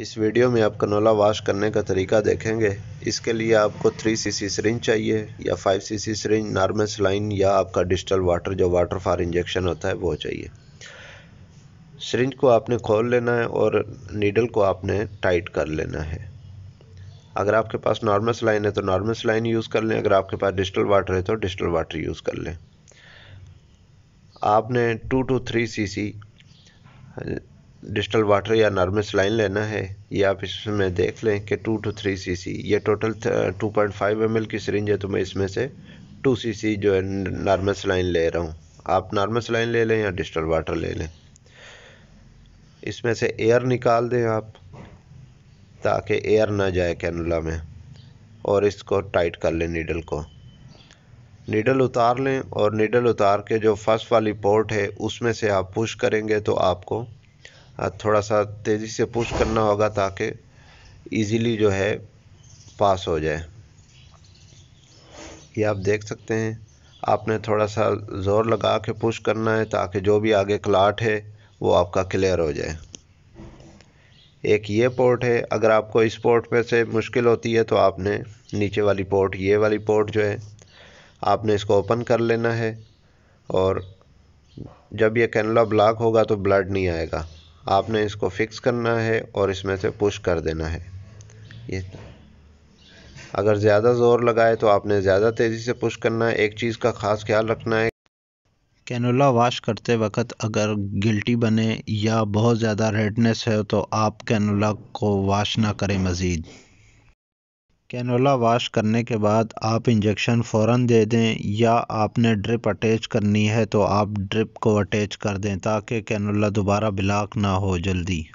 इस वीडियो में आप कनोला वाश करने का तरीका देखेंगे इसके लिए आपको 3 सीसी सरिंज चाहिए या 5 सीसी सरिंज नॉर्मल सलाइन या आपका डिजिटल वाटर जो वाटर फॉर इंजेक्शन होता है वो चाहिए सरिंज को आपने खोल लेना है और नीडल को आपने टाइट कर लेना है अगर आपके पास नॉर्मल सलाइन है तो नॉर्मल सलाइन यूज़ कर लें अगर आपके पास डिजिटल वाटर है तो डिजिटल वाटर यूज़ कर लें आपने two two three C C distilled water या नर्मस लाइन लेना है ये आप इसमें देख लें कि two two three C C ये total two point five M L की सरिंज है तो मैं इसमें से टू सी सी जो है नॉर्मस लाइन ले रहा हूँ आप नॉर्मस लाइन ले लें या डिस्टल वाटर ले लें इसमें से एयर निकाल दें आप ताकि एयर ना जाए कैनला में और इसको टाइट कर लें नीडल को नीडल उतार लें और नीडल उतार के जो फर्स्ट वाली पोर्ट है उसमें से आप पुश करेंगे तो आपको थोड़ा सा तेज़ी से पुश करना होगा ताकि इजीली जो है पास हो जाए ये आप देख सकते हैं आपने थोड़ा सा ज़ोर लगा के पुश करना है ताकि जो भी आगे क्लाट है वो आपका क्लियर हो जाए एक ये पोर्ट है अगर आपको इस पोर्ट पे से मुश्किल होती है तो आपने नीचे वाली पोर्ट ये वाली पोर्ट जो है आपने इसको ओपन कर लेना है और जब ये कैनला ब्लॉक होगा तो ब्लड नहीं आएगा आपने इसको फिक्स करना है और इसमें से पुश कर देना है ये तो। अगर ज़्यादा ज़ोर लगाए तो आपने ज़्यादा तेज़ी से पुश करना है एक चीज़ का ख़ास ख्याल रखना है कैनोला वाश करते वक्त अगर गिल्टी बने या बहुत ज़्यादा रेडनेस है तो आप कैनोला को वाश ना करें मज़ीद कैनोला वाश करने के बाद आप इंजेक्शन फ़ौरन दे दें या आपने ड्रिप अटैच करनी है तो आप ड्रिप को अटैच कर दें ताकि कैनोला दोबारा ब्लॉक ना हो जल्दी